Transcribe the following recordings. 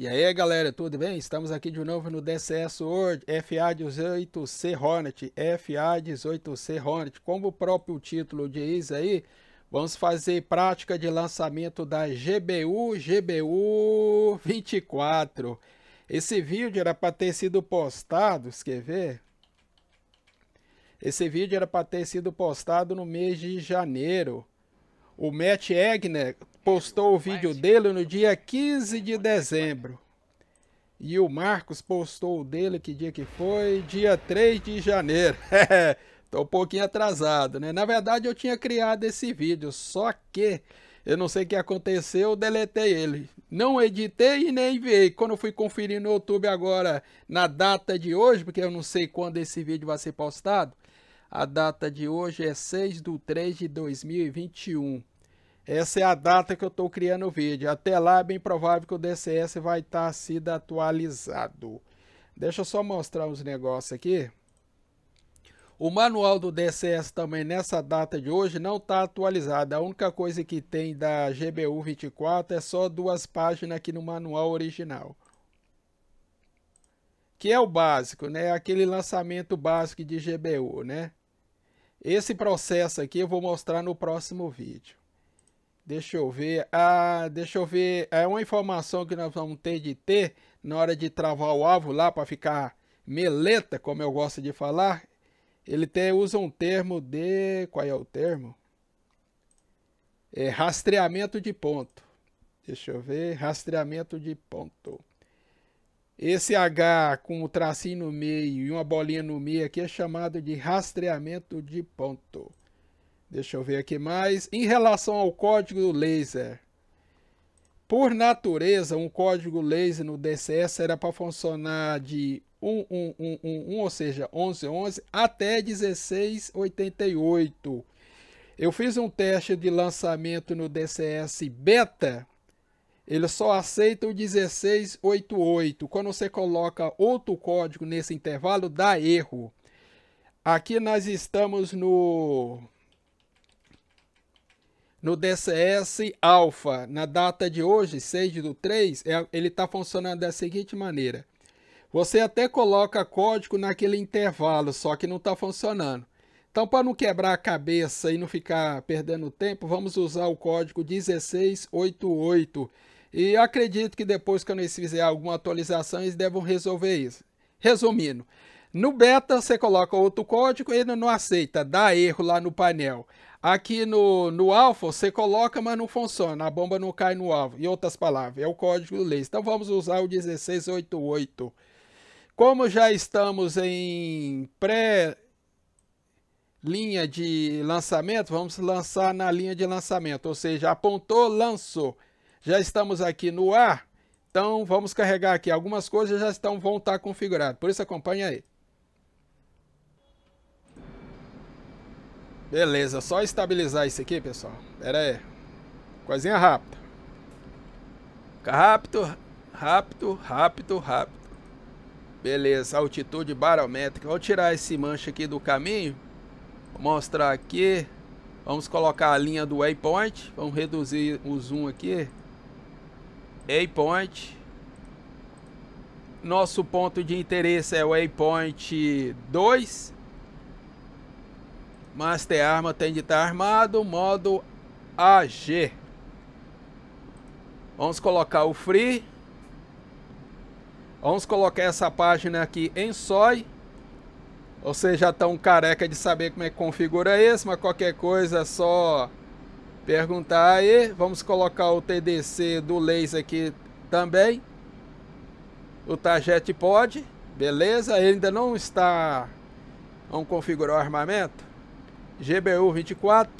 E aí galera, tudo bem? Estamos aqui de novo no DCS World FA18C Hornet, FA18C Hornet. Como o próprio título diz aí, vamos fazer prática de lançamento da GBU GBU 24. Esse vídeo era para ter sido postado, quer ver? Esse vídeo era para ter sido postado no mês de janeiro. O Matt Egner postou o vídeo dele no dia 15 de dezembro. E o Marcos postou o dele, que dia que foi? Dia 3 de janeiro. Tô um pouquinho atrasado, né? Na verdade, eu tinha criado esse vídeo, só que eu não sei o que aconteceu, eu deletei ele. Não editei e nem enviei. Quando eu fui conferir no YouTube agora, na data de hoje, porque eu não sei quando esse vídeo vai ser postado, a data de hoje é 6 de 3 de 2021. Essa é a data que eu estou criando o vídeo. Até lá é bem provável que o DCS vai estar tá sido atualizado. Deixa eu só mostrar uns negócios aqui. O manual do DCS também nessa data de hoje não está atualizado. A única coisa que tem da GBU 24 é só duas páginas aqui no manual original. Que é o básico, né? É aquele lançamento básico de GBU, né? Esse processo aqui eu vou mostrar no próximo vídeo. Deixa eu ver. Ah, deixa eu ver. É uma informação que nós vamos ter de ter na hora de travar o alvo lá para ficar meleta, como eu gosto de falar. Ele tem, usa um termo de. Qual é o termo? É rastreamento de ponto. Deixa eu ver. Rastreamento de ponto. Esse H com o tracinho no meio e uma bolinha no meio aqui é chamado de rastreamento de ponto. Deixa eu ver aqui mais. Em relação ao código laser. Por natureza, um código laser no DCS era para funcionar de 1111, ou seja, 1111 até 1688. Eu fiz um teste de lançamento no DCS beta. Ele só aceita o 1688. Quando você coloca outro código nesse intervalo, dá erro. Aqui nós estamos no no DCS Alpha, na data de hoje, 6 do 3, ele está funcionando da seguinte maneira. Você até coloca código naquele intervalo, só que não está funcionando. Então, para não quebrar a cabeça e não ficar perdendo tempo, vamos usar o código 1688. E acredito que depois que eu fizer alguma atualização, eles devam resolver isso. Resumindo, no beta, você coloca outro código, ele não aceita, dá erro lá no painel. Aqui no, no alfa, você coloca, mas não funciona, a bomba não cai no alvo. Em outras palavras, é o código do leis. Então vamos usar o 1688. Como já estamos em pré linha de lançamento, vamos lançar na linha de lançamento, ou seja, apontou, lançou. Já estamos aqui no ar, então vamos carregar aqui. Algumas coisas já estão, vão estar configuradas, por isso acompanha aí. Beleza, só estabilizar isso aqui, pessoal. Pera aí. Coisinha rápida. rápido, rápido, rápido, rápido. Beleza, altitude barométrica. Vou tirar esse mancha aqui do caminho. Vou mostrar aqui. Vamos colocar a linha do waypoint. Vamos reduzir o zoom aqui. Waypoint. Nosso ponto de interesse é o waypoint 2. Mas ter arma tem de estar armado, modo AG. Vamos colocar o free. Vamos colocar essa página aqui em sói. Vocês já estão careca de saber como é que configura esse, mas qualquer coisa é só perguntar aí. Vamos colocar o TDC do laser aqui também. O Tajet pode, beleza? Ele ainda não está... Vamos configurar o armamento? GBU 24.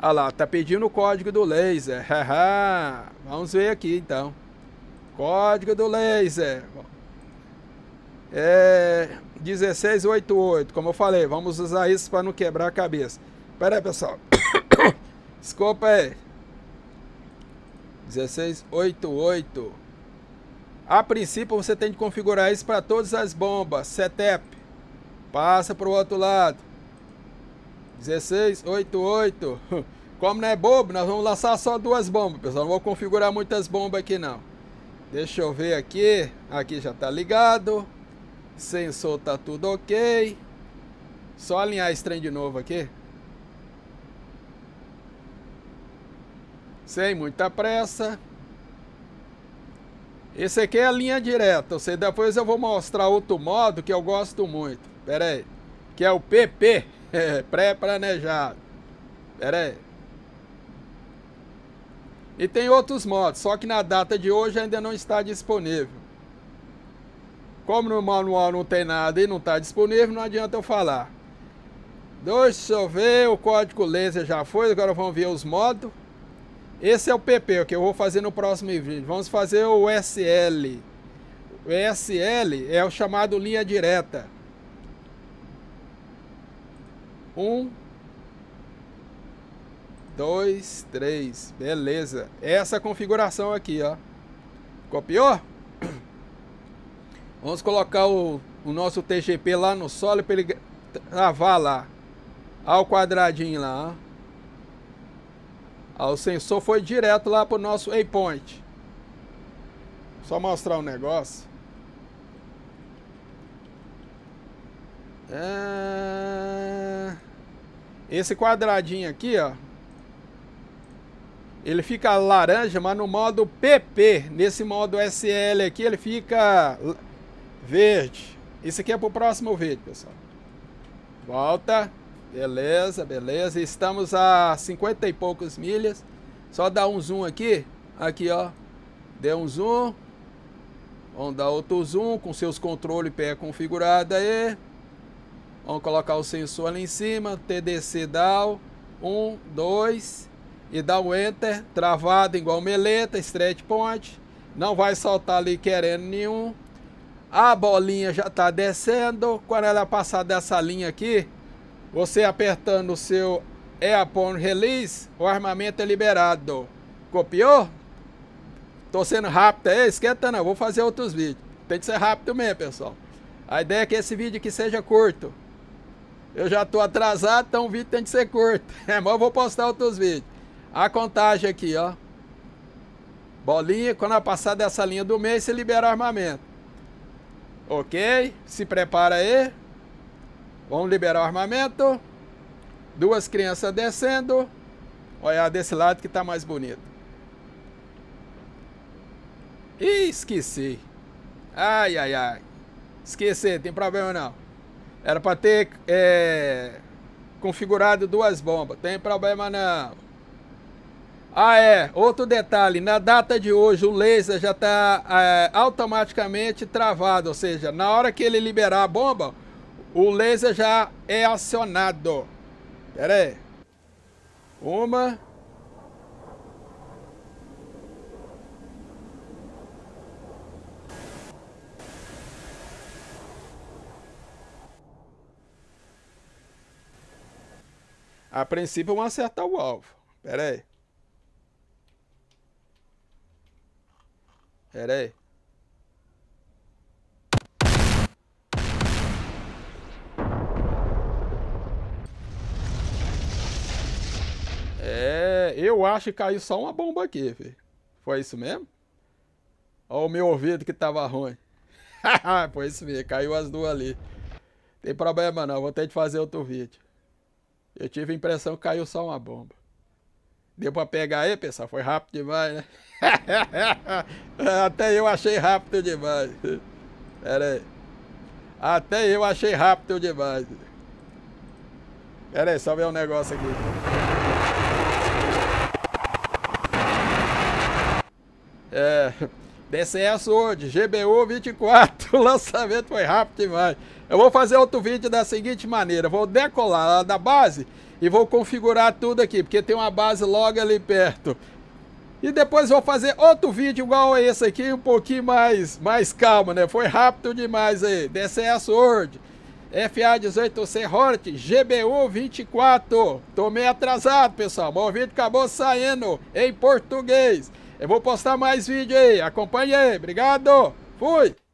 Ah lá, tá pedindo o código do laser. Vamos ver aqui então. Código do laser. É 1688, como eu falei, vamos usar isso para não quebrar a cabeça. Pera aí, pessoal. Desculpa aí. 1688. A princípio você tem que configurar isso para todas as bombas, setup. Passa pro outro lado. 16, 8, 8. Como não é bobo, nós vamos lançar só duas bombas, pessoal. Não vou configurar muitas bombas aqui, não. Deixa eu ver aqui. Aqui já tá ligado. Sensor tá tudo ok. Só alinhar esse trem de novo aqui. Sem muita pressa. Esse aqui é a linha direta. Depois eu vou mostrar outro modo que eu gosto muito. Pera aí. Que é o PP, pré-planejado. Pera aí. E tem outros modos, só que na data de hoje ainda não está disponível. Como no manual não tem nada e não está disponível, não adianta eu falar. Deixa eu ver, o código laser já foi, agora vamos ver os modos. Esse é o PP, que eu vou fazer no próximo vídeo. Vamos fazer o SL. O SL é o chamado linha direta. Um, dois, três. Beleza. Essa configuração aqui, ó. Copiou? Vamos colocar o, o nosso TGP lá no solo para ele travar lá. Ao quadradinho lá, ó. Ah, o sensor foi direto lá pro nosso waypoint. Só mostrar um negócio. É... Esse quadradinho aqui, ó. Ele fica laranja, mas no modo PP. Nesse modo SL aqui, ele fica verde. Isso aqui é pro próximo vídeo, pessoal. Volta. Beleza, beleza. Estamos a 50 e poucas milhas. Só dá um zoom aqui. Aqui, ó. Deu um zoom. Vamos dar outro zoom com seus controles pé configurado aí. Vamos colocar o sensor ali em cima, TDC down, 1, 2 e dá o enter, travado igual meleta, stretch point. Não vai soltar ali querendo nenhum. A bolinha já está descendo. Quando ela passar dessa linha aqui, você apertando o seu é release, o armamento é liberado. Copiou? Tô sendo rápido aí, é esquenta não, vou fazer outros vídeos. Tem que ser rápido mesmo, pessoal. A ideia é que esse vídeo aqui seja curto. Eu já tô atrasado, então o vídeo tem que ser curto. É, mas eu vou postar outros vídeos. A contagem aqui, ó. Bolinha, quando eu passar dessa linha do meio, você libera o armamento. Ok? Se prepara aí. Vamos liberar o armamento. Duas crianças descendo. Olha desse lado que tá mais bonito. Ih, esqueci. Ai, ai, ai. Esqueci, tem problema não. Era para ter é, configurado duas bombas. Tem problema não. Ah, é. Outro detalhe: na data de hoje, o laser já está é, automaticamente travado. Ou seja, na hora que ele liberar a bomba, o laser já é acionado. Pera aí. Uma, A princípio vamos acertar o alvo. Pera aí. Pera aí. É, eu acho que caiu só uma bomba aqui, filho. Foi isso mesmo? Olha o meu ouvido que tava ruim. Foi isso mesmo, caiu as duas ali. Tem problema não, vou ter de fazer outro vídeo. Eu tive a impressão que caiu só uma bomba. Deu pra pegar aí, pessoal? Foi rápido demais, né? Até eu achei rápido demais. Pera aí. Até eu achei rápido demais. Pera aí, só ver um negócio aqui. É. BCE Sword, GBU 24. O lançamento foi rápido demais. Eu vou fazer outro vídeo da seguinte maneira. Vou decolar lá da base e vou configurar tudo aqui, porque tem uma base logo ali perto. E depois vou fazer outro vídeo igual a esse aqui, um pouquinho mais, mais calmo, né? Foi rápido demais aí. DCE Sword, FA18C Hort, GBU24. Tô meio atrasado, pessoal, mas o vídeo acabou saindo em português. Eu vou postar mais vídeo aí. Acompanhe aí. Obrigado. Fui.